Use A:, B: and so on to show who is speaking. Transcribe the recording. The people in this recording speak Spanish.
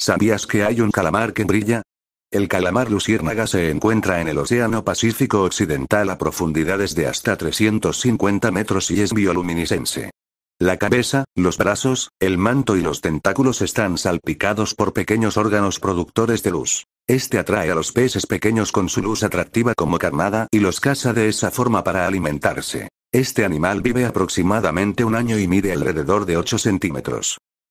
A: ¿Sabías que hay un calamar que brilla? El calamar luciérnaga se encuentra en el Océano Pacífico Occidental a profundidades de hasta 350 metros y es bioluminiscense. La cabeza, los brazos, el manto y los tentáculos están salpicados por pequeños órganos productores de luz. Este atrae a los peces pequeños con su luz atractiva como carnada y los caza de esa forma para alimentarse. Este animal vive aproximadamente un año y mide alrededor de 8 centímetros.